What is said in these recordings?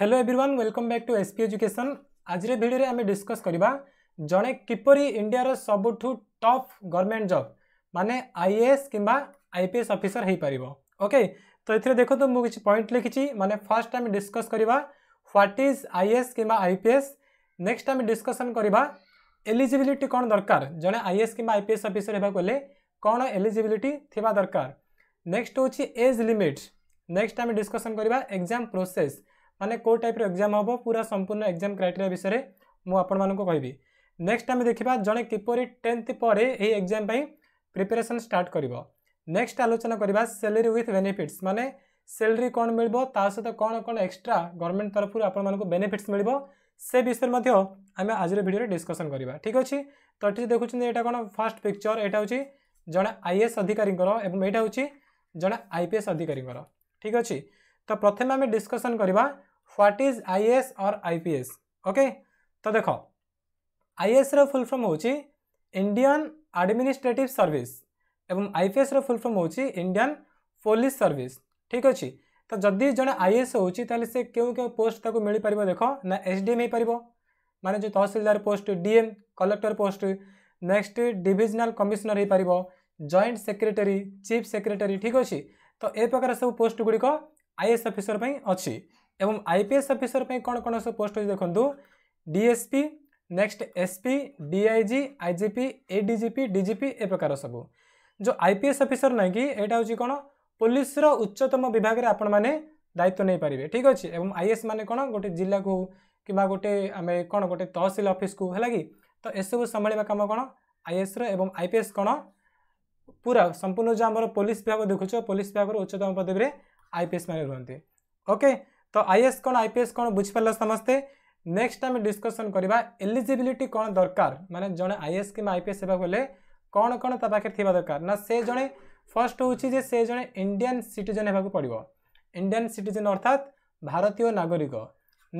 hello everyone welcome back to SP education आज video आम discuss करवा जड़े किपरी इंडिया सबुठ टफ गवर्नमेंट जब माने आईएएस कि आईपीएस अफिसर हो पार ओके तो ये देखो तो मुझे पॉइंट लिखी माने फर्स्ट आम डिस्कस करवा ह्वाट इज आईएएस कि आईपीएस नेक्स्ट आम डिस्कसन करवा एलिजिलिटी कौन दरकार जड़े आईएएस कि आईपीएस अफिसर होगा कौन एलिजिबिलिटी दरकार नेक्स्ट हूँ एज लिमिट नेक्स्ट आम डिस्कसन करवा एग्जाम प्रोसेस ମାନେ କେଉଁ ଟାଇପ୍ର ଏକ୍ଜାମ୍ ହେବ ପୁରା ସମ୍ପୂର୍ଣ୍ଣ ଏକ୍ଜାମ୍ କ୍ରାଇଟେରିଆ ବିଷୟରେ ମୁଁ ଆପଣମାନଙ୍କୁ କହିବି ନେକ୍ସଟ ଆମେ ଦେଖିବା ଜଣେ କିପରି ଟେନ୍ଥ ପରେ ଏହି ଏକ୍ଜାମ୍ ପାଇଁ ପ୍ରିପାରେସନ୍ ଷ୍ଟାର୍ଟ କରିବ ନେକ୍ସଟ ଆଲୋଚନା କରିବା ସେଲେରୀ ୱିଥ୍ ବେନିଫିଟ୍ସ ମାନେ ସେଲେରୀ କ'ଣ ମିଳିବ ତା ସହିତ କ'ଣ କ'ଣ ଏକ୍ସଟ୍ରା ଗଭର୍ଣ୍ଣମେଣ୍ଟ ତରଫରୁ ଆପଣମାନଙ୍କୁ ବେନିଫିଟ୍ସ ମିଳିବ ସେ ବିଷୟରେ ମଧ୍ୟ ଆମେ ଆଜିର ଭିଡ଼ିଓରେ ଡିସ୍କସନ୍ କରିବା ଠିକ୍ ଅଛି ତ ଏଠି ଦେଖୁଛନ୍ତି ଏଇଟା କ'ଣ ଫାର୍ଷ୍ଟ ପିକ୍ଚର ଏଇଟା ହେଉଛି ଜଣେ ଆଇଏଏସ୍ ଅଧିକାରୀଙ୍କର ଏବଂ ଏଇଟା ହେଉଛି ଜଣେ ଆଇପିଏସ୍ ଅଧିକାରୀଙ୍କର ଠିକ୍ ଅଛି ତ ପ୍ରଥମେ ଆମେ ଡିସ୍କସନ୍ କରିବା व्हाट इज आई एस और आईपीएस ओके तो देख आई एस फुल फॉर्म हो इंडियन एडमिनिस्ट्रेटिव सर्विस एवं आईपीएस रो फुल फॉर्म होची इंडियन पुलिस सर्विस ठीक अच्छे तो जदि जड़े आईएस होची ताले से क्यों क्यों पोस्ट मिल पार देख ना एस एसडीएम हो पार मान जो tehsildar post DM collector post next divisional commissioner हो पार जॉइंट सेक्रेटरी चीफ सेक्रेटरी ठीक अच्छे तो यह प्रकार सब पोस्ट गुड़िक आईएएस अफिसर अच्छी এবং আইপিএস ଅଫିସର ପାଇଁ କ'ଣ କ'ଣ ସବୁ ପୋଷ୍ଟ ଅଛି ଦେଖନ୍ତୁ DSP next SP DIG IGP ADGP DGP ଏ ପ୍ରକାର ସବୁ ଯେଉଁ ଆଇପିଏସ୍ ଅଫିସର ନାହିଁ କି ଏଇଟା ହେଉଛି କ'ଣ ପୋଲିସର ଉଚ୍ଚତମ ବିଭାଗରେ ଆପଣମାନେ ଦାୟିତ୍ୱ ନେଇପାରିବେ ଠିକ୍ ଅଛି ଏବଂ ଆଇଏସ୍ ମାନେ କ'ଣ ଗୋଟେ ଜିଲ୍ଲାକୁ କିମ୍ବା ଗୋଟେ ଆମେ କ'ଣ ଗୋଟେ ତହସିଲ ଅଫିସକୁ ହେଲା କି ତ ଏସବୁ ସମ୍ଭାଳିବା କାମ କ'ଣ ଆଇଏସ୍ର ଏବଂ ଆଇପିଏସ୍ କ'ଣ ପୁରା ସମ୍ପୂର୍ଣ୍ଣ ଯେଉଁ ଆମର ପୋଲିସ ବିଭାଗ ଦେଖୁଛ ପୋଲିସ ବିଭାଗର ଉଚ୍ଚତମ ପଦବୀରେ ଆଇପିଏସ୍ ମାନେ ରୁହନ୍ତି ଓକେ তো আইএস কোণ আইপিএস কোণ বুঝিপার সমস্তে নেক্সট আমি ডিসকসন করা এলিজিবিলিটি কোণ দরকার মানে জনে আইএস কিংবা আইপিএস হওয়া গেলে কোণ কোণ তা পাখে থাকা দরকার না সে জনে ফর্স্ট হচ্ছে যে সে জনে ইন্ডিয়ান সিটিজেন হওয়া পড়ব ইন্ডিয়ান সিটিজেন অর্থাৎ ভারতীয় নাগরিক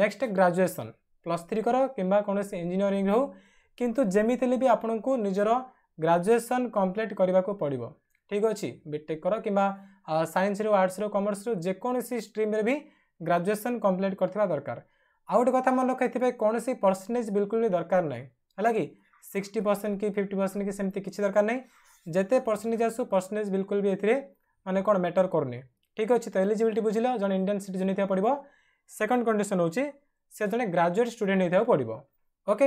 নেক্সট গ্রাজুয়েসন প্লস থ্রি কর কিংবা কৌশি ইঞ্জিনিয়রিং হো কিন্তু যেমি হলে বি আপনার নিজের গ্রাজুয়েসন কমপ্লিট করা পড়ব ঠিক অছি বিটেক কর কিংবা সাইন্সর আর্টসর কমর্সর যেকোন স্ট্রিম্রে বি ଗ୍ରାଜୁଏସନ୍ କମ୍ପ୍ଲିଟ୍ କରିଥିବା ଦରକାର ଆଉ ଗୋଟେ କଥା ମନେ ରଖ ଏଥିପାଇଁ କୌଣସି ପରସେଣ୍ଟେଜ୍ ବିଲକୁଲ ବି ଦରକାର ନାହିଁ ହେଲା କି ସିକ୍ସଟି ପରସେଣ୍ଟ କି ଫିଫ୍ଟି ପରସେଣ୍ଟ କି ସେମିତି କିଛି ଦରକାର ନାହିଁ ଯେତେ ପରସେଣ୍ଟେଜ୍ ଆସୁ ପରସେଣ୍ଟେଜ୍ ବିଲକୁଲ ବି ଏଥିରେ ମାନେ କ'ଣ ମ୍ୟାଟର କରୁନି ଠିକ୍ ଅଛି ତ ଏଲିଜିବିଲିଟି ବୁଝିଲ ଜଣେ ଇଣ୍ଡିଆନ୍ ସିଟିଜେନ୍ ହେଇଥିବା ପଡ଼ିବ ସେକେଣ୍ଡ କଣ୍ଡିସନ୍ ହେଉଛି ସେ ଜଣେ ଗ୍ରାଜୁଏଟ୍ ଷ୍ଟୁଡେଣ୍ଟ ହେଇଥିବାକୁ ପଡ଼ିବ ଓକେ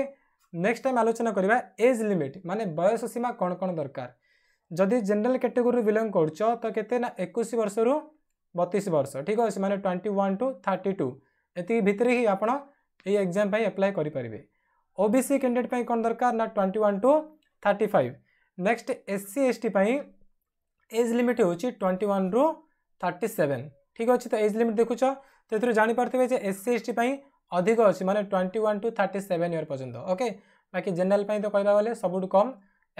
ନେକ୍ସଟ ଟାଇମ୍ ଆଲୋଚନା କରିବା ଏଜ୍ ଲିମିଟ୍ ମାନେ ବୟସ ସୀମା କ'ଣ କ'ଣ ଦରକାର ଯଦି ଜେନେରାଲ୍ କ୍ୟାଟେଗୋରୀରୁ ବିଲଙ୍ଗ କରୁଛ ତ କେତେ ନା ଏକୋଇଶ ବର୍ଷରୁ ବତିଶ ବର୍ଷ ଠିକ୍ ଅଛି ମାନେ twenty one to thirty two ଏତିକି ଭିତରେ ହିଁ ଆପଣ ଏଇ ଏକ୍ଜାମ୍ ପାଇଁ ଆପ୍ଲାଏ କରିପାରିବେ ଓ ବି ସି କ୍ୟାଣ୍ଡିଡ଼େଟ୍ ପାଇଁ କ'ଣ ଦରକାର ନା twenty one to thirty five next S C S T ପାଇଁ ଏଜ୍ ଲିମିଟ୍ ହେଉଛି ଟ୍ୱେଣ୍ଟି ୱାନ୍ରୁ ଥାର୍ଟି ସେଭେନ୍ ଠିକ୍ ଅଛି ତ ଏଜ୍ ଲିମିଟ୍ ଦେଖୁଛ ତ ଏଥିରୁ ଜାଣିପାରୁଥିବେ ଯେ ଏସ୍ ସି ଏସ୍ ଟି ପାଇଁ ଅଧିକ ଅଛି ମାନେ twenty one to thirty seven year ପର୍ଯ୍ୟନ୍ତ ଓକେ ବାକି ଜେନେରାଲ୍ ପାଇଁ ତ କହିବାକୁ ଗଲେ ସବୁଠୁ କମ୍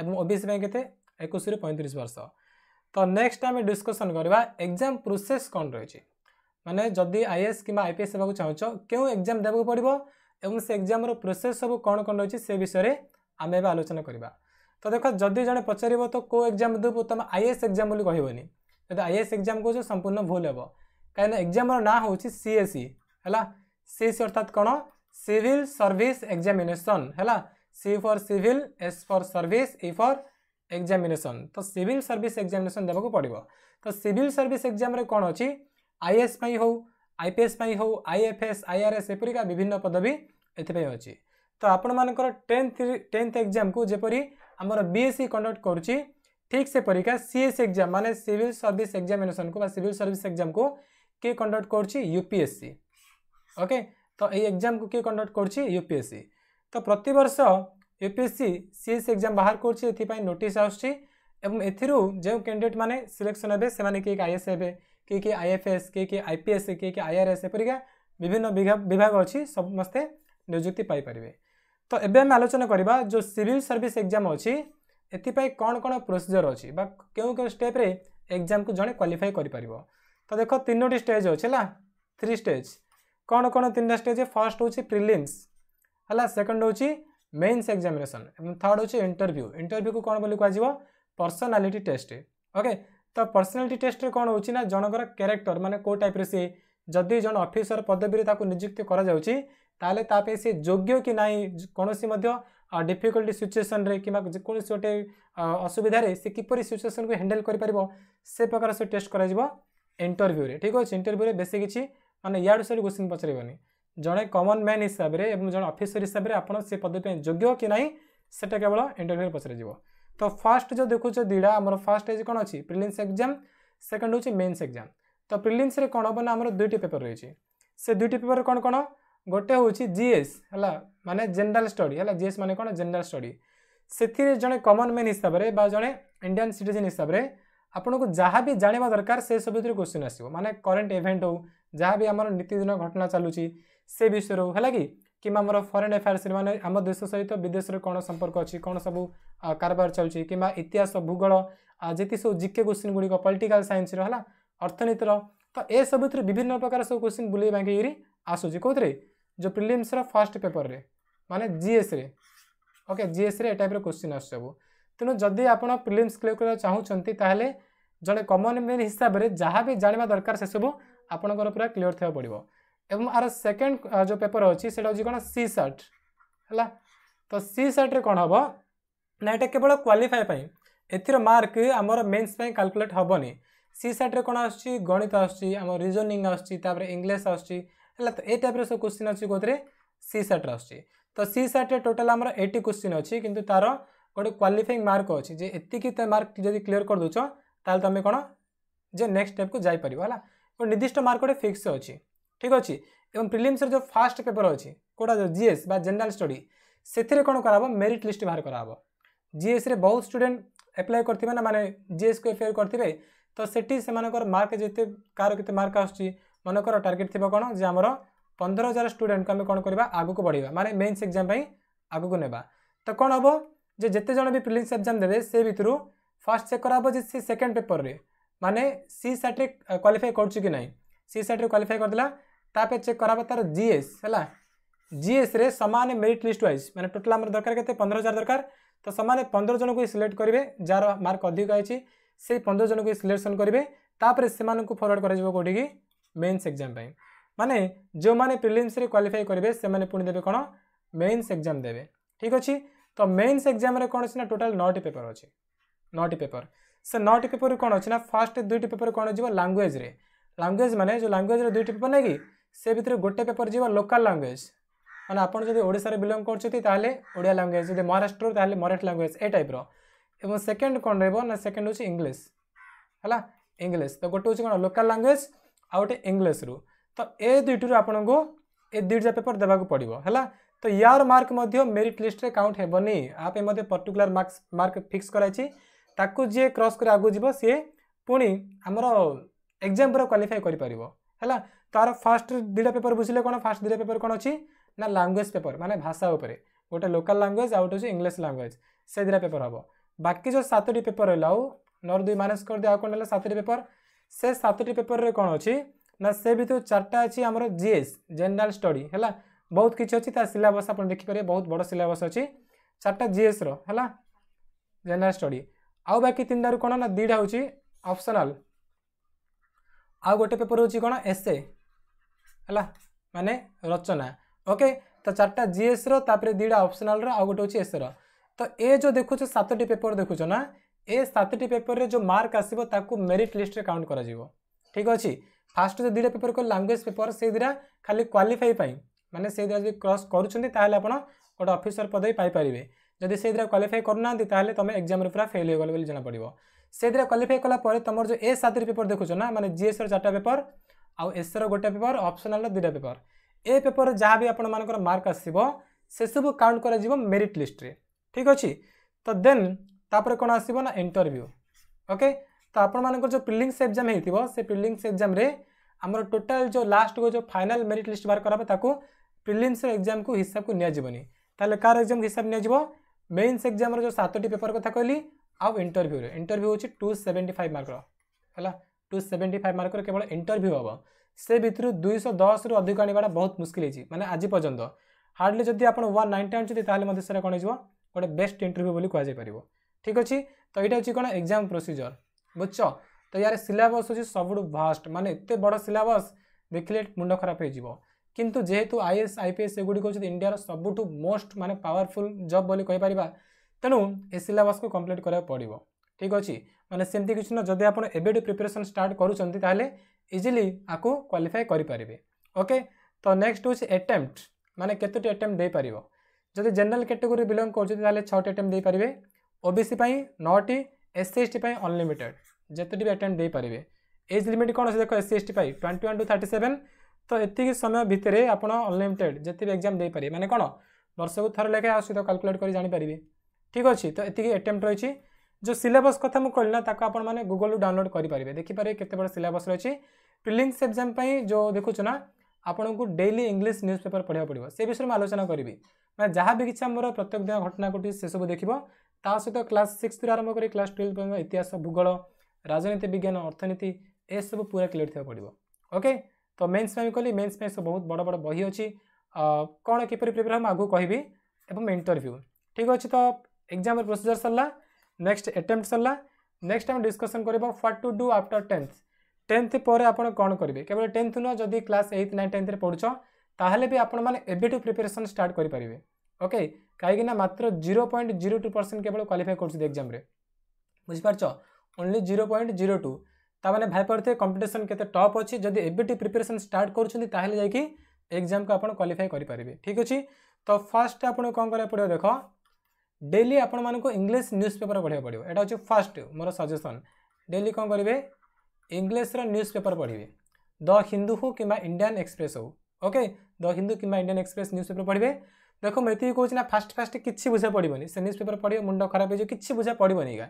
ଏବଂ ଓ ବି ସି ପାଇଁ କେତେ ଏକୋଇଶରୁ ପଇଁତିରିଶ ବର୍ଷ तो नेक्स्ट आम डिस्कसन करवा एग्जाम प्रोसेस कौन रही मैंने जदि आईएएस कि आईपीएस होगा चाहूँ क्यों एग्जाम देवा पड़ो से एग्जाम प्रोसेस सब कौन कौन रही से विषय में आम एवं आलोचना करवा तो देख जदि जड़े पचार तो कौ एग्जाम देव तुम आईएस एग्जाम कहबनी जब आईएएस एग्जाम कौन संपूर्ण भूल हे कहीं एग्जाम ना हूँ सीएससी है सी सीएससी अर्थात कौन सिविल सर्विस एग्जामिनेसन है C for civil S for service E for examination तो सिविल सर्विस एक्जामेसन देवाक पड़ो तो सिविल सर्विस एक्जाम कौन अच्छी आई एस हो आईपीएस हो आर एस एपरिका विभिन्न पदवी एथप तो आपण मान टेन्थ टेन्थ एक्जाम को जपरी आम बीएससी कंडक्ट कर ठीक से परीक्षा सी एस एक्जाम मानते सिविल सर्विस एक्जामेसन को सिविल सर्विस एक्जाम को किए कंडक्ट कर यूपीएससी ओके तो ये एक्जाम को किए कंडक्ट कर यूपीएससी तो प्रत वर्ष ୟୁପିଏସ୍ସି ସିଏସ୍ ଏକ୍ଜାମ୍ ବାହାର କରୁଛି ଏଥିପାଇଁ ନୋଟିସ୍ ଆସୁଛି ଏବଂ ଏଥିରୁ ଯେଉଁ କ୍ୟାଣ୍ଡିଡେଟ୍ ମାନେ ସିଲେକ୍ସନ୍ ହେବେ ସେମାନେ କିଏ କିଏ ଆଇଏସ୍ ହେବେ କିଏ କିଏ ଆଇଏଫ୍ଏସ୍ କିଏ କିଏ ଆଇପିଏସ୍ କିଏ କିଏ ଆଇଆର୍ଏସ୍ ଏପରିକା ବିଭିନ୍ନ ବିଭାଗ ଅଛି ସମସ୍ତେ ନିଯୁକ୍ତି ପାଇପାରିବେ ତ ଏବେ ଆମେ ଆଲୋଚନା କରିବା ଯେଉଁ ସିଭିଲ୍ ସର୍ଭିସ୍ ଏକ୍ଜାମ୍ ଅଛି ଏଥିପାଇଁ କ'ଣ କ'ଣ ପ୍ରୋସିଜର୍ ଅଛି ବା କେଉଁ କେଉଁ ଷ୍ଟେପ୍ରେ ଏକ୍ଜାମ୍କୁ ଜଣେ କ୍ୱାଲିଫାଇ କରିପାରିବ ତ ଦେଖ ତିନୋଟି ଷ୍ଟେଜ୍ ଅଛି ହେଲା ଥ୍ରୀ ଷ୍ଟେଜ୍ କ'ଣ କ'ଣ ତିନିଟା ଷ୍ଟେଜ୍ ଫାର୍ଷ୍ଟ ହେଉଛି ପ୍ରିଲିମ୍ସ ହେଲା ସେକେଣ୍ଡ ହେଉଛି মেন্স এক্সামিনেসন এবং থার্ড হচ্ছে ইন্টরভিউ ইন্টরভিউকে কোণ বলে কুয়া পর্সনালিটি টেস্ট ওকে তো পর্সনালিটি টেস্টরে কোণ হচ্ছে না জনকর ক্যারেক্টর মানে কেউ টাইপের সি যদি জন অফিসর পদবীরে তাকে নিযুক্তি করা যাচ্ছে তাহলে তাপে সি যোগ্য কি না কোণী মধ্য ডিফিকল্ট সিচুয়েসনরে কিংবা যেকোনসি গোটে অসুবিধার সে কিপর সিচুয়েসন হ্যান্ডেল করে পাব সে প্রকার সব টেস্ট করা ইন্টরভিউরে ঠিক আছে ইন্টরভিউরে বেশি কিছু মানে ইয়াড়ু সিয়াড়ু কোশ্চিন পচারবনি ଜଣେ କମନ୍ ମ୍ୟାନ୍ ହିସାବରେ ଏବଂ ଜଣେ ଅଫିସର ହିସାବରେ ଆପଣ ସେ ପଦ ପାଇଁ ଯୋଗ୍ୟ କି ନାହିଁ ସେଟା କେବଳ ଇଣ୍ଟରଭ୍ୟୁରେ ପଚରାଯିବ ତ ଫାର୍ଷ୍ଟ ଯେଉଁ ଦେଖୁଛ ଦୁଇଟା ଆମର ଫାର୍ଷ୍ଟ ହେଉଛି କ'ଣ ଅଛି ପ୍ରିଲିମ୍ସ ଏକ୍ଜାମ୍ ସେକେଣ୍ଡ ହେଉଛି ମେନ୍ସ ଏକ୍ଜାମ୍ ତ ପ୍ରିଲିମ୍ସରେ କ'ଣ ହେବ ନା ଆମର ଦୁଇଟି ପେପର୍ ରହିଛି ସେ ଦୁଇଟି ପେପର୍ କ'ଣ କ'ଣ ଗୋଟେ ହେଉଛି ଜିଏସ୍ ହେଲା ମାନେ ଜେନେରାଲ୍ ଷ୍ଟଡ଼ି ହେଲା ଜିଏସ୍ ମାନେ କ'ଣ ଜେନେରାଲ୍ ଷ୍ଟଡ଼ି ସେଥିରେ ଜଣେ କମନ୍ ମ୍ୟାନ୍ ହିସାବରେ ବା ଜଣେ ଇଣ୍ଡିଆନ୍ ସିଟିଜେନ୍ ହିସାବରେ ଆପଣଙ୍କୁ ଯାହା ବି ଜାଣିବା ଦରକାର ସେ ସବୁଥିରେ କୋଶ୍ଚିନ୍ ଆସିବ ମାନେ କରେଣ୍ଟ ଇଭେଣ୍ଟ ହେଉ ଯାହା ବି ଆମର ନୀତିଦିନ ଘଟଣା ଚାଲୁଛି ସେ ବିଷୟରେ ହଉ ହେଲା କି କିମ୍ବା ଆମର ଫରେନ୍ ଆଫେୟାର୍ସ ସେମାନେ ଆମ ଦେଶ ସହିତ ବିଦେଶରେ କ'ଣ ସମ୍ପର୍କ ଅଛି କ'ଣ ସବୁ କାରବାର ଚାଲୁଛି କିମ୍ବା ଇତିହାସ ଭୂଗୋଳ ଯେତିକି ସବୁ ଜିକେ କୋଶ୍ଚିନ୍ ଗୁଡ଼ିକ ପଲିଟିକାଲ ସାଇନ୍ସର ହେଲା ଅର୍ଥନୀତିର ତ ଏସବୁଥିରେ ବିଭିନ୍ନ ପ୍ରକାର ସବୁ କୋଶ୍ଚିନ୍ ବୁଲେଇ ବାଙ୍କିକିରି ଆସୁଛି କେଉଁଥିରେ ଯେଉଁ ପ୍ରିଲିମ୍ସର ଫାର୍ଷ୍ଟ ପେପରରେ ମାନେ ଜିଏସ୍ରେ ଓକେ ଜିଏସ୍ରେ ଏ ଟାଇପ୍ର କୋଶ୍ଚିନ୍ ଆସୁଛି ସବୁ ତେଣୁ ଯଦି ଆପଣ ପ୍ରିଲିମ୍ସ କ୍ଲିୟର କରିବାକୁ ଚାହୁଁଛନ୍ତି ତାହେଲେ ଜଣେ କମନ୍ ମେନ୍ ହିସାବରେ ଯାହା ବି ଜାଣିବା ଦରକାର ସେସବୁ ଆପଣଙ୍କର ପୁରା କ୍ଲିୟର ଥିବାକୁ ପଡ଼ିବ ଏବଂ ଆର ସେକେଣ୍ଡ ଯେଉଁ ପେପର୍ ଅଛି ସେଇଟା ହେଉଛି କ'ଣ ସି ସାର୍ଟ ହେଲା ତ ସି ସାର୍ଟରେ କ'ଣ ହେବ ନା ଏଇଟା କେବଳ କ୍ୱାଲିଫାଏ ପାଇଁ ଏଥିର ମାର୍କ ଆମର ମେନ୍ସ ପାଇଁ କାଲକୁଲେଟ୍ ହେବନି ସି ସାର୍ଟରେ କ'ଣ ଆସୁଛି ଗଣିତ ଆସୁଛି ଆମ ରିଜନିଂ ଆସୁଛି ତାପରେ ଇଂଲିଶ ଆସୁଛି ହେଲା ତ ଏଇ ଟାଇପ୍ର ସବୁ କୋଶ୍ଚିନ୍ ଅଛି କେଉଁଥିରେ ସି ସାର୍ଟରେ ଆସୁଛି ତ ସି ସାର୍ଟରେ ଟୋଟାଲ୍ ଆମର ଏଇଟି କୋଶ୍ଚିନ୍ ଅଛି କିନ୍ତୁ ତାର ଗୋଟେ କ୍ୱାଲିଫାଇଂ ମାର୍କ ଅଛି ଯେ ଏତିକି ମାର୍କ ଯଦି କ୍ଲିଅର୍ କରିଦେଉଛ ତାହେଲେ ତୁମେ କ'ଣ ଯେ ନେକ୍ସଟ ଷ୍ଟେପ୍କୁ ଯାଇପାରିବ ହେଲା ଗୋଟେ ନିର୍ଦ୍ଦିଷ୍ଟ ମାର୍କ ଗୋଟେ ଫିକ୍ସ ଅଛି ঠিক ଅଛି ଏବଂ ପ୍ରିଲିମ୍ସର ଯେଉଁ ଫାଷ୍ଟ ପେପର ଅଛି କେଉଁଟା ଯେଉଁ ଜିଏସ୍ ବା ଜେନେରାଲ ଷ୍ଟଡି ସେଥିରେ କ'ଣ କରାହେବ ମେରିଟ୍ ଲିଷ୍ଟ ବାହାର କରାହେବ ଜିଏସ୍ରେ ବହୁତ ଷ୍ଟୁଡେଣ୍ଟ ଆପ୍ଲାଏ କରିଥିବେ ନା ମାନେ ଜିଏସ୍କୁ ଏଫଆଇଆର୍ କରିଥିବେ ତ ସେଠି ସେମାନଙ୍କର ମାର୍କ ଯେତେ କାହାର କେତେ ମାର୍କ ଆସୁଛି ମନେକର ଟାର୍ଗେଟ୍ ଥିବ କ'ଣ ଯେ ଆମର ପନ୍ଦର ହଜାର ଷ୍ଟୁଡେଣ୍ଟକୁ ଆମେ କ'ଣ କରିବା ଆଗକୁ ବଢ଼ିବା ମାନେ ମେନ୍ସ ଏକ୍ଜାମ୍ ପାଇଁ ଆଗକୁ ନେବା ତ କ'ଣ ହେବ ଯେ ଯେତେ ଜଣ ବି ପ୍ରିଲିମ୍ସ ଏକ୍ଜାମ୍ ଦେବେ ସେ ଭିତରୁ ଫାର୍ଷ୍ଟ ଚେକ୍ କରାହେବ ଯେ ସେ ସେକେଣ୍ଡ ପେପରରେ ମାନେ ସି ସାଟ୍ରେ କ୍ୱାଲିଫାଏ କରୁଛି କି ନାହିଁ ସି ସାଟ୍ରେ କ୍ୱାଲିଫାଏ କରିଦେଲା ତାପରେ ଚେକ୍ କରାହେବ ତାର ଜିଏସ୍ ହେଲା ଜିଏସ୍ରେ ସମାନ ମେରିଟ୍ ଲିଷ୍ଟ ୱାଇଜ୍ ମାନେ ଟୋଟାଲ୍ ଆମର ଦରକାର କେତେ ପନ୍ଦର ହଜାର ଦରକାର ତ ସେମାନେ ପନ୍ଦର ଜଣଙ୍କୁ ସିଲେକ୍ଟ କରିବେ ଯାହାର ମାର୍କ ଅଧିକ ଅଛି ସେଇ ପନ୍ଦର ଜଣଙ୍କୁ ସିଲେକ୍ସନ୍ କରିବେ ତାପରେ ସେମାନଙ୍କୁ ଫରୱାର୍ଡ଼ କରାଯିବ କେଉଁଠିକି ମେନ୍ସ ଏକ୍ଜାମ୍ ପାଇଁ ମାନେ ଯେଉଁମାନେ ପ୍ରିଲିମ୍ସରେ କ୍ୱାଲିଫାଇ କରିବେ ସେମାନେ ପୁଣି ଦେବେ କ'ଣ ମେନ୍ସ ଏକ୍ଜାମ୍ ଦେବେ ଠିକ୍ ଅଛି ତ ମେନ୍ସ ଏକ୍ଜାମ୍ରେ କ'ଣ ଅଛି ନା ଟୋଟାଲ୍ ନଅଟି ପେପର୍ ଅଛି ନଅଟି ପେପର୍ ସେ ନଅଟି ପେପର୍ କ'ଣ ଅଛି ନା ଫାର୍ଷ୍ଟ ଦୁଇଟି ପେପର୍ କ'ଣ ଯିବ ଲାଙ୍ଗୁଏଜ୍ରେ ଲାଙ୍ଗୁଏଜ୍ ମାନେ ଯେଉଁ ଲାଙ୍ଗୁଏଜ୍ର ଦୁଇଟି ପେପର୍ ନାହିଁ କି সে ভিতরে গোটে পেপর যাব লোকাল ল্যাঙ্গুয়েজ মানে আপনার যদি ওড়শার বিলং করছেন তাহলে ওড়িয়া ল্যাঙ্গুয়েজ যদি মহারাষ্ট্র তাহলে মরাঠি ল্যাঙ্গুয়েজ এই টাইপ্র এবং সেকেন্ড কোণ রহব না সেকেন্ড হচ্ছে ইংলিশ হ্যাঁ ইংলিশ তো গোটে হচ্ছে কোণ লোকাল ল্যাঙ্গুয়েজ আউ গোটে ইংলিশ রু তো এ দুইটি আপনার এ দুইটা পেপর দেওয়া পড়ব হ্যাঁ তো ইয়ার মার্ক মধ্যে মেরিট লিস্টে কাউন্ট হেবনি আপে মধ্যে পর্টিকুলার মার্কস মার্ক ফিক্স করাইছি তাকে যে ক্রস করে আগুক যাব সি পুঁ আমার এক্সাম পুরা কোয়ালিফাই করে পারিব ହେଲା ତାର ଫାଷ୍ଟ ଦୁଇଟା ପେପର ବୁଝିଲେ କ'ଣ ଫାଷ୍ଟ ଦୁଇଟା ପେପର କ'ଣ ଅଛି ନା ଲାଙ୍ଗୁଏଜ୍ ପେପର ମାନେ ଭାଷା ଉପରେ ଗୋଟେ ଲୋକାଲ ଲାଙ୍ଗୁଏଜ୍ ଆଉ ଗୋଟେ ହେଉଛି ଇଂଲିଶ ଲାଙ୍ଗୁଏଜ୍ ସେ ଦୁଇଟା ପେପର ହେବ ବାକି ଯେଉଁ ସାତଟି ପେପର ହେଲା ଆଉ ନଅରୁ ଦୁଇ ମାଇନସ୍ କରିଦିଅ ଆଉ କ'ଣ ହେଲା ସାତଟି ପେପର ସେ ସାତଟି ପେପରରେ କ'ଣ ଅଛି ନା ସେ ଭିତରୁ ଚାରିଟା ଅଛି ଆମର ଜିଏସ୍ ଜେନେରାଲ ଷ୍ଟଡି ହେଲା ବହୁତ କିଛି ଅଛି ତା ସିଲାବସ୍ ଆପଣ ଦେଖିପାରିବେ ବହୁତ ବଡ଼ ସିଲାବସ୍ ଅଛି ଚାରିଟା ଜିଏସ୍ର ହେଲା ଜେନେରାଲ ଷ୍ଟଡି ଆଉ ବାକି ତିନିଟାରୁ କ'ଣ ନା ଦୁଇଟା ହେଉଛି ଅପସନାଲ୍ आउ गोटे पेपर हूँ कौन एसे है मान रचना ओके तो चार्टा जीएस रपर दुटा अप्सनाल आउ गोटे हूँ एस रो ए जो देखुच सतटी पेपर देखुच ए सतटी पेपर रे जो मार्क आसो मेरीट लिस्ट काउंट कर ठीक अच्छे फास्ट जो दुटा पेपर को लांगुएज पेपर से दुटा खाली क्वाफाई मैंने से दुटा जब क्रस करें आप गोटे अफिसर पदवी पाइपर जदि से दुटा क्वाफाई करना तुम एक्जाम पूरा फेल हो गल जनापड़ ସେଇଥିରେ କ୍ୱାଲିଫାଇ କଲା ପରେ ତୁମର ଯେଉଁ ଏସ୍ ସାତିର ପେପର ଦେଖୁଛ ନା ମାନେ ଜିଏସ୍ର ଚାରିଟା ପେପର ଆଉ ଏସ୍ର ଗୋଟେ ପେପର ଅପସନାଲ୍ର ଦୁଇଟା ପେପର ଏ ପେପର ଯାହା ବି ଆପଣମାନଙ୍କର ମାର୍କ ଆସିବ ସେସବୁ କାଉଣ୍ଟ କରାଯିବ ମେରିଟ୍ ଲିଷ୍ଟରେ ଠିକ୍ ଅଛି ତ ଦେନ୍ ତାପରେ କ'ଣ ଆସିବ ନା ଇଣ୍ଟରଭ୍ୟୁ ଓକେ ତ ଆପଣମାନଙ୍କର ଯେଉଁ ପ୍ରିଲିଙ୍ଗସ୍ ଏକ୍ଜାମ୍ ହେଇଥିବ ସେ ପ୍ରିଲିଙ୍ଗସ୍ ଏକ୍ଜାମ୍ରେ ଆମର ଟୋଟାଲ୍ ଯେଉଁ ଲାଷ୍ଟକୁ ଯେଉଁ ଫାଇନାଲ୍ ମେରିଟ୍ ଲିଷ୍ଟ ବାହାର କରାହେବ ତାକୁ ପ୍ରିଲିମ୍ସର ଏକ୍ଜାମ୍କୁ ହିସାବକୁ ନିଆଯିବନି ତାହେଲେ କାହାର ଏକ୍ଜାମ୍ ହିସାବ ନିଆଯିବ ମେନ୍ସ ଏକ୍ଜାମ୍ର ଯେଉଁ ସାତଟି ପେପର କଥା କହିଲି आउ इंटरव्यू इंटरव्यू हूँ टू सेवेन्टी फाइव मार्क है टू सेवेन्टी फाइव मार्क केवल इंटरव्यू हम से भितर दुईश दस रु अधिक आनवाटा बहुत मुस्किल होती मैंने आज पर्यटन हार्डली जब आप वन नाइंटी आनुच्चे से कौन हो गोटे बेस्ट इंटरव्यू बोली कह ठीक अच्छे तो यहाँ हूँ कौन एक्जाम प्रोसीजर बुझ तो यार सिलेबस हूँ सबुठ भास्ट मानते एत बड़ सिलेबस देखने मुंड खराब हो किंतु जेहेतु आईएएस एस एगुड़ी हूँ इंडियार सबुठ मोस्ट मानने पावरफुल जब बोली कहीपर ତେଣୁ ଏ ସିଲାବସ୍କୁ କମ୍ପ୍ଲିଟ୍ କରିବାକୁ ପଡ଼ିବ ଠିକ୍ ଅଛି ମାନେ ସେମିତି କିଛି ନୁହଁ ଯଦି ଆପଣ ଏବେଠୁ ପ୍ରିପାରେସନ୍ ଷ୍ଟାର୍ଟ କରୁଛନ୍ତି ତାହେଲେ ଇଜିଲି ଆକୁ କ୍ୱାଲିଫାଏ କରିପାରିବେ ଓକେ ତ ନେକ୍ସଟ ହେଉଛି ଆଟେମ୍ପ୍ଟ ମାନେ କେତୋଟି ଆଟେମ୍ପ୍ଟ ଦେଇପାରିବ ଯଦି ଜେନେରାଲ୍ କ୍ୟାଟେଗୋରୀ ବିଲଙ୍ଗ କରୁଛନ୍ତି ତାହେଲେ ଛଅଟି ଆଟେମ୍ପ୍ଟ ଦେଇପାରିବେ ଓବିସି ପାଇଁ ନଅଟି ଏସ୍ସି ଏସ୍ଟି ପାଇଁ ଅନଲିମିଟେଡ୍ ଯେତେଟି ବି ଆଟେମ୍ପ୍ଟ ଦେଇପାରିବେ ଏଜ୍ ଲିମିଟ୍ କ'ଣ ଅଛି ଦେଖ ଏସ୍ସି ଏସ୍ଟି ପାଇଁ twenty one to thirty seven ତ ଏତିକି ସମୟ ଭିତରେ ଆପଣ ଅନଲିମିଟେଡ୍ ଯେତେ ବି ଏକ୍ଜାମ୍ ଦେଇପାରିବେ ମାନେ କ'ଣ ବର୍ଷକୁ ଥରେ ଲେଖାଏଁ ଆସୁଛି ତ କାଲକୁଲେଟ୍ କରି ଜାଣିପାରିବେ ঠিক ଅଛି ତ ଏତିକି ଆଟେମ୍ପ୍ଟ ରହିଛି ଯେଉଁ ସିଲାବସ୍ କଥା ମୁଁ କହିଲି ନା ତାକୁ ଆପଣମାନେ ଗୁଗଲ୍ରୁ ଡାଉନଲୋଡ଼୍ କରିପାରିବେ ଦେଖିପାରିବେ କେତେ ବଡ଼ ସିଲାବସ୍ ରହିଛି ପ୍ରିଲିମ୍ସ ଏକ୍ଜାମ୍ ପାଇଁ ଯେଉଁ ଦେଖୁଛୁ ନା ଆପଣଙ୍କୁ ଡେଲି ଇଂଲିଶ ନ୍ୟୁଜ୍ ପେପର ପଢ଼ିବାକୁ ପଡ଼ିବ ସେ ବିଷୟରେ ମୁଁ ଆଲୋଚନା କରିବି ମାନେ ଯାହା ବି କିଛି ଆମର ପ୍ରତ୍ୟେକ ଦିନ ଘଟଣା ଘଟୁଛି ସେସବୁ ଦେଖିବ ତା ସହିତ କ୍ଲାସ୍ ସିକ୍ସରୁ ଆରମ୍ଭ କରି କ୍ଲାସ୍ ଟୁଏଲ୍ଭ ପର୍ଯ୍ୟନ୍ତ ଇତିହାସ ଭୂଗୋଳ ରାଜନୀତି ବିଜ୍ଞାନ ଅର୍ଥନୀତି ଏସବୁ ପୁରା କ୍ଲିୟର ଥିବାକୁ ପଡ଼ିବ ଓକେ ତ ମେନ୍ସ ପାଇଁ କହିଲି ମେନ୍ସ ପାଇଁ ସବୁ ବହୁତ ବଡ଼ ବଡ଼ ବହି ଅଛି କ'ଣ କିପରି ପ୍ରିପେୟାର ହେବ ମୁଁ ଆଗକୁ କହିବି ଏବଂ ଇଣ୍ଟରଭ୍ୟୁ ଠିକ୍ ଅଛି ତ এক্সামের প্রোসিজর সরলা নেক্সট এটেম্পট সরলা নেক্সট আমি ডিসকসন করব what to do after tenth tenth পরে আপনার কম করবে কেবল টেন্থ নুহ যদি ক্লাস এইথ নাইন টেন্থে পড়ুছ তাহলে বি আপনার এবেঠু প্রিপারেসন স্টার্ট করে পারবে ওকে কিনা মাত্র zero point zero two percent কেবল কোয়ালিফাই করছি এক্সামে বুঝিপারছ only zero point zero two তা মানে ভাইপারে কম্পিটিশন কেতে টপ অছি যদি এবেঠু প্রিপারেসন স্টার্ট করছেন তাহলে যাই এক্সাম কু আপনার কোয়ালিফাই করে পারবে ঠিক আছে তো ফার্স্ট আপনার কম করা পড়ে দেখ ডেলি আপনার ইংলিশ নিউজ পেপর পড়া পড়ব এটা হচ্ছে ফার্স্ট মোর সজেসন ডেলি কম করবে ইংলিশর নিউজ পেপর পড়বে দ হিন্দু হো কিংবা ইন্ডিয়ান এক্সপ্রেস হো ওকে দ হিন্দু কিংবা ইন্ডিয়ান এক্সপ্রেস নিউজ পেপর পড়বে দেখো ମୁଁ ଏତିକି କହୁଛି ନା ଫାଷ୍ଟ ଫାଷ୍ଟ କିଛି ବୁଝା ପଡ଼ିବନି ସେ ନ୍ୟୁଜ୍ ପେପର୍ ପଢ଼ିବ ମୁଣ୍ଡ ଖରାପ ହେଇଯିବ କିଛି ବୁଝା ପଡ଼ିବନି ଏକା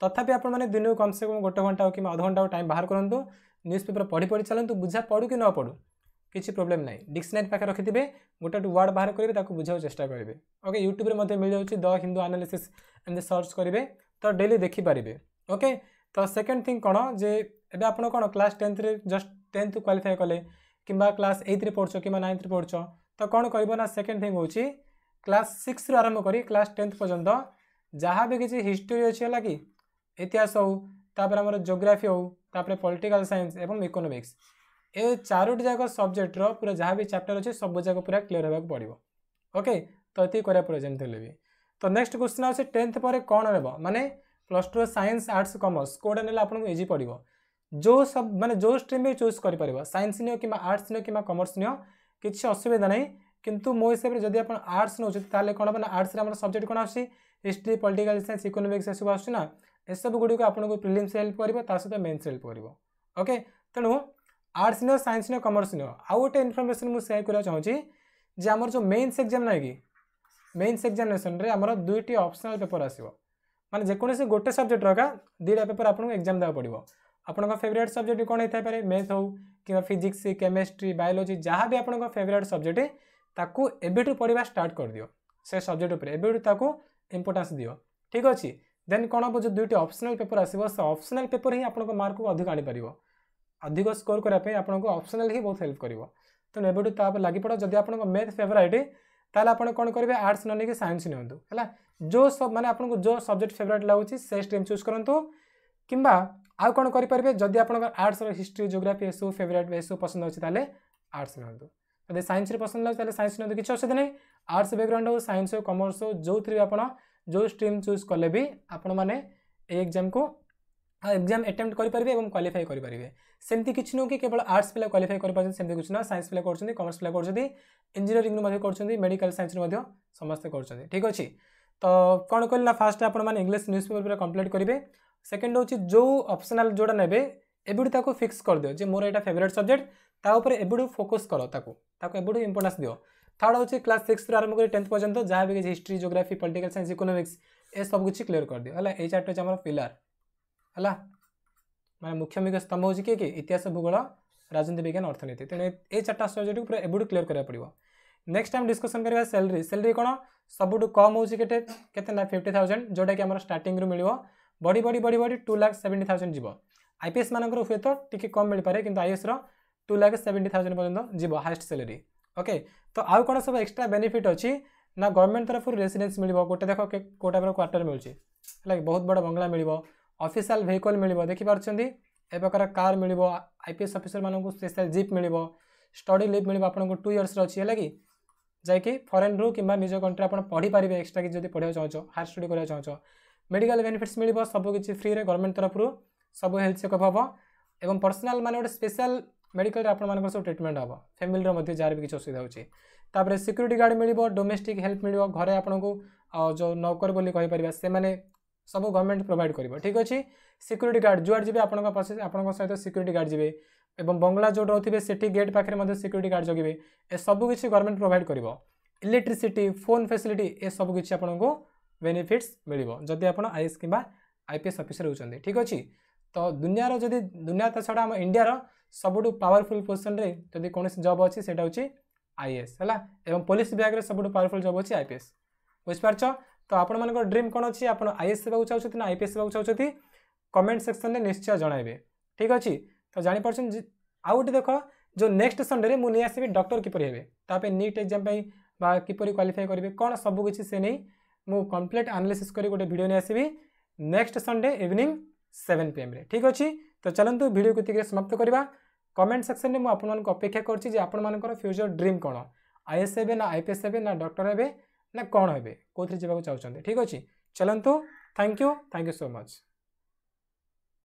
ତଥାପି ଆପଣମାନେ ଦିନକୁ କମ୍ସେ କମ୍ ଗୋଟେ ଘଣ୍ଟା ହଉ କିମ୍ବା ଅଧଘଣ୍ଟା ହଉ ଟାଇମ୍ ବାହାର କରନ୍ତୁ ନ୍ୟୁଜ୍ ପେପର୍ ପଢ଼ି ପଢ଼ି ଚାଲନ୍ତୁ ବୁଝା ପଡ଼ୁ କି ନ ପଡ଼ୁ କିଛି ପ୍ରୋବ୍ଲେମ୍ ନାହିଁ ଡିକ୍ସନାରୀ ପାଖରେ ରଖିଥିବେ ଗୋଟେ ଗୋଟେ ୱାର୍ଡ଼ ବାହାର କରିବେ ତାକୁ ବୁଝିବାକୁ ଚେଷ୍ଟା କରିବେ ଓକେ ୟୁଟ୍ୟୁବରେ ମଧ୍ୟ ମିଳିଯାଉଛି ଦ ହିନ୍ଦୁ ଆନାଲିସିସ୍ ଏମିତି ସର୍ଚ୍ଚ କରିବେ ତ ଡେଲି ଦେଖିପାରିବେ ଓକେ ତ ସେକେଣ୍ଡ ଥିଙ୍ଗ କ'ଣ ଯେ ଏବେ ଆପଣ କ'ଣ କ୍ଲାସ୍ ଟେନ୍ଥରେ ଜଷ୍ଟ ଟେନ୍ଥ କ୍ୱାଲିଫାଏ କଲେ କିମ୍ବା କ୍ଲାସ୍ ଏଇଥରେ ପଢ଼ୁଛ କିମ୍ବା ନାଇନ୍ଥରେ ପଢ଼ୁଛ ତ କ'ଣ କରିବ ନା ସେକେଣ୍ଡ ଥିଙ୍ଗ ହେଉଛି କ୍ଲାସ୍ ସିକ୍ସରୁ ଆରମ୍ଭ କରି କ୍ଲାସ୍ ଟେନ୍ଥ ପର୍ଯ୍ୟନ୍ତ ଯାହା ବି କିଛି ହିଷ୍ଟ୍ରି ଅଛି ହେଲା କି ଇତିହାସ ହେଉ ତାପରେ ଆମର ଜୋଗ୍ରାଫି ହେଉ ତାପରେ ପଲିଟିକାଲ୍ ସାଇନ୍ସ ଏବଂ ଇକୋନୋମିକ୍ସ ଏ ଚାରୋଟି ଯାକ ସବଜେକ୍ଟର ପୁରା ଯାହା ବି ଚାପ୍ଟର ଅଛି ସବୁ ଯାକ ପୁରା କ୍ଲିୟର ହେବାକୁ ପଡ଼ିବ ଓକେ ତ ଏତିକି କରିବା ପରେ ଯେମିତି ହେଲେ ବି ତ ନେକ୍ସଟ କ୍ୱେଶ୍ଚିନ୍ ଅଛି ଟେନ୍ଥ ପରେ କ'ଣ ନେବ ମାନେ ପ୍ଲସ୍ ଟୁର ସାଇନ୍ସ ଆର୍ଟ୍ସ କମର୍ସ କେଉଁଟା ନେଲେ ଆପଣଙ୍କୁ ଇଜି ପଡ଼ିବ ଯେଉଁ ସବ ମାନେ ଯେଉଁ ଷ୍ଟ୍ରିମ୍ ବି ଚୁଜ୍ କରିପାରିବ ସାଇନ୍ସ ନିଅ କିମ୍ବା ଆର୍ଟ୍ସ ନିଅ କିମ୍ବା କମର୍ସ ନିଅ କିଛି ଅସୁବିଧା ନାହିଁ କିନ୍ତୁ ମୋ ହିସାବରେ ଯଦି ଆପଣ ଆର୍ଟ୍ସ ନେଉଛନ୍ତି ତାହେଲେ କ'ଣ ହେବ ନା ଆର୍ଟ୍ସରେ ଆମର ସବଜେକ୍ଟ କ'ଣ ଆସୁଛି ହିଷ୍ଟ୍ରି ପଲିଟିକାଲ ସାଇନ୍ସ ଇକୋନୋମିକ୍ସ ଏସବୁ ଆସୁଛି ନା ଏସବୁ ଗୁଡ଼ିକ ଆପଣଙ୍କୁ ପ୍ରିଲିମ୍ସ ହେଲ୍ପ କରିବ ତା ସହିତ ମେନ୍ସ ହେଲ୍ପ କରିବ ଓକେ ତେଣୁ आर्ट्स नियो सैंस नियो कमर्स नियो आउ गोटे इनफर्मेसन मुझे सेयर करवा चाहूँगी जे आम जो मेन्स एक्जाम ना कि मेन्स एक्जामेसन आम दुईट अप्सनाल पेपर आसो मैंने जेकोसी गोटे सब्जेक्ट रखा दुईटा पेपर आपको एक्जाम देवा पड़ो आपंकर फेवरेट सब्जेक्ट कौन होता है मैथ हो कि फिजिक्स केमिस्ट्री बायोलोजी जहाँ भी आपंकर फेवरेट सब्जेक्ट ताकू एबू पढ़ा स्टार्ट कर दियो से सब्जेक्ट उपठू एबू ताकू इंपोर्टान्स दियो ठीक अच्छे देन कौन हम जो दुईट अप्सनाल पेपर आसो से अप्सनाल पेपर ही आपको मार्क को अधिक आनीपर अधिक स्कोर करने आपको अप्सनाल ही बहुत हेल्प कर तेनालीराम लगी पड़ा जदि आप मैथ फेवरेट तेल आप कौन करेंगे आर्ट्स न लेकिन सैंस नियंतु जो सब मैंने आपको जो सब्जेक्ट फेवरेट लगुच से स्ट्रीम चूज करूँ कि आउ कौन करेंगे जदि आप आर्ट्स हिस्ट्री जियोग्राफी एसबू फेवरेट यह पसंद होती है आर्ट्स नियंतु जब सैंस पसंद लगे सैंस नियंतु किसी असुविधा नहीं आर्ट्स बैकग्राउंड हो सैंस हो कमर्स हो जो थी आप जो स्ट्रीम चूज कले भी आपने एक्जाम को एक्जाम एटेम्प्ट करेंगे और क्वाफाई करेंगे ସେମିତି କିଛି ନୁହଁ କି କେବଳ ଆର୍ଟ୍ସ ପିଲା କ୍ୱାଲିଫାଇ କରିପାରୁଛନ୍ତି ସେମିତି କିଛି ନୁହଁ ସାଇନ୍ସ ପିଲା କରୁଛନ୍ତି କମର୍ସ ପିଲା କରୁଛନ୍ତି ଇଞ୍ଜିନିୟରିଂରୁ ମଧ୍ୟ କରୁଛନ୍ତି ମେଡ଼ିକାଲ ସାଇନ୍ସରୁ ମଧ୍ୟ ସମସ୍ତେ କରୁଛନ୍ତି ଠିକ୍ ଅଛି ତ କ'ଣ କହିଲେ ନା ଫାର୍ଷ୍ଟ ଆପଣମାନେ ଇଂଲିଶ ନ୍ୟୁଜ୍ ପେପର୍ କମ୍ପ୍ଲିଟ୍ କରିବେ ସେକେଣ୍ଡ ହେଉଛି ଯେଉଁ ଅପସନାଲ୍ ଯେଉଁଟା ନେବେ ଏବେଠୁ ତାକୁ ଫିକ୍ସ କରିଦିଅ ଯେ ମୋର ଏଇଟା ଫେଭରେଟ୍ ସବଜେକ୍ଟ ତା ଉପରେ ଏବେଠୁ ଫୋକସ୍ କର ତାକୁ ତାକୁ ଏବେଠୁ ଇମ୍ପୋର୍ଟାନ୍ସ ଦିଅ ଥାର୍ଡ଼ ହେଉଛି କ୍ଲାସ୍ ସିକ୍ସରୁ ଆରମ୍ଭ କରି টেন্থ ପର୍ଯ୍ୟନ୍ତ ଯାହା ବି କିଛି history geography political science economics এসব কিছু ক্লিয়ার କରିଦିଅ ହେଲା হ্যাঁ এই চারটা হচ্ছে আমার পিলার मैंने मुख्य मुख्य स्तंभ किए कि इतिहास भूगोल राजनीति विज्ञान अर्थनीति तेणु ये चार्टा सब्जेक्ट पूरा एवुट क्लीयर करा पड़ा नेक्स्ट टाइम डिस्कसन करा सैलरी सैलरी कौन सब कम होते के फिफ्टी थाउजेंड जोटा कि आम स्टार्टिंग मिल बढ़ी बढ़ी बढ़ी बढ़ी टू लाख सेवेंटी थाउजेंड जी आईपीएस मानक हुए तो टी कम मिल पाए कि आईएस रू लाख सेवेंटी थाउजेंड पर्यटन जीव हाएस्ट सैलरी ओके तो आउ कौन सब एक्सट्रा बेनिफिट अच्छी ना गवर्नमेंट तरफ रेसीडेन्स मिल गोटे देख कौ क्वार्टर मिलूँ बहुत बड़ा बंगला मिल अफिशियाल वेहकल मिल देखिपी ए प्रकार कार मिल आईपीएस अफिसर मान स्पेशल जिप मिल स्टडी लिव मिल आपको टू इयर्स अच्छी है कि जैक फरेन रू कि निज कंट्री आप पढ़ी पारे एक्सट्रा कि पढ़ाया चाहो हायर स्टडी करा चाहो मेडिकल बेनिफिट्स मिल सबकि फ्री में गवर्नमेंट तरफ सब हेल्थ चेकअप हम ए पर्सनाल मैंने गोटे स्पेशल मेडिकल आपर सब ट्रिटमेंट हम फैमिली में जहाँ भी किसी असुविधा होपर सिक्यूरी गार्ड मिले डोमेस्टिक हेल्प मिल घर आपको जो नौकर बोली कहीपर से ସବୁ ଗଭର୍ଣ୍ଣମେଣ୍ଟ ପ୍ରୋଭାଇଡ଼ କରିବ ଠିକ୍ ଅଛି ସିକ୍ୟୁରିଟି ଗାର୍ଡ଼ ଯୁଆଡ଼େ ଯିବେ ଆପଣଙ୍କ ଆପଣଙ୍କ ସହିତ ସିକ୍ୟୁରିଟି ଗାର୍ଡ଼ ଯିବେ ଏବଂ ବଙ୍ଗଲା ଯେଉଁଠି ରହୁଥିବେ ସେଠି ଗେଟ୍ ପାଖରେ ମଧ୍ୟ ସିକ୍ୟୁରିଟି ଗାର୍ଡ଼ ଜଗିବେ ଏସବୁ କିଛି ଗଭର୍ଣ୍ଣମେଣ୍ଟ ପ୍ରୋଭାଇଡ଼ କରିବ ଇଲେକ୍ଟ୍ରିସିଟି ଫୋନ୍ ଫେସିଲିଟି ଏସବୁ କିଛି ଆପଣଙ୍କୁ ବେନିଫିଟ୍ସ ମିଳିବ ଯଦି ଆପଣ ଆଇଏସ୍ କିମ୍ବା ଆଇପିଏସ୍ ଅଫିସର ହେଉଛନ୍ତି ଠିକ୍ ଅଛି ତ ଦୁନିଆର ଯଦି ଦୁନିଆ ତା ଛଡ଼ା ଆମ ଇଣ୍ଡିଆର ସବୁଠୁ ପାୱାରଫୁଲ୍ ପୋଜିସନ୍ରେ ଯଦି କୌଣସି ଜବ୍ ଅଛି ସେଇଟା ହେଉଛି ଆଇଏଏସ୍ ହେଲା ଏବଂ ପୋଲିସ ବିଭାଗରେ ସବୁଠୁ ପାୱାରଫୁଲ୍ ଜବ୍ ଅଛି ଆଇପିଏସ୍ ବୁଝିପାରୁଛ ତ ଆପଣମାନଙ୍କର ଡ୍ରିମ୍ କ'ଣ ଅଛି ଆପଣ ଆଇଏସ୍ ହେବାକୁ ଚାହୁଁଛନ୍ତି ନା ଆଇପିଏସ୍ ହେବାକୁ ଚାହୁଁଛନ୍ତି କମେଣ୍ଟ ସେକ୍ସନରେ ନିଶ୍ଚୟ ଜଣାଇବେ ଠିକ୍ ଅଛି ତ ଜାଣିପାରୁଛନ୍ତି ଆଉ ଗୋଟେ ଦେଖ ଯେଉଁ ନେକ୍ସଟ ସଣ୍ଡେରେ ମୁଁ ନେଇ ଆସିବି ଡକ୍ଟର କିପରି ହେବେ ତା ପାଇଁ ନିଟ୍ ଏକ୍ଜାମ୍ ପାଇଁ বা কিপরি কোয়ালিফাই করবে কোণ সবু কিছু সে নেই মু কমপ্লিট আনালিসিস করে গোটে ভিডিও নিয়ে আসবি next Sunday evening seven P এম্রে ঠিক আছে তো চলতু ভিডিও এতিকে সমাপ্ত করা কমেন্ট সেকশনে মু আপনার অপেক্ষা করছি যে আপনার ফ্যুচর ড্রিম কোণ আইএস হবে না আইপিএস হবে না ডক্টর হবে ନା କ'ଣ ହେବେ କେଉଁଥିରେ ଯିବାକୁ ଚାହୁଁଛନ୍ତି ଠିକ୍ ଅଛି ଚାଲନ୍ତୁ thank you thank you so much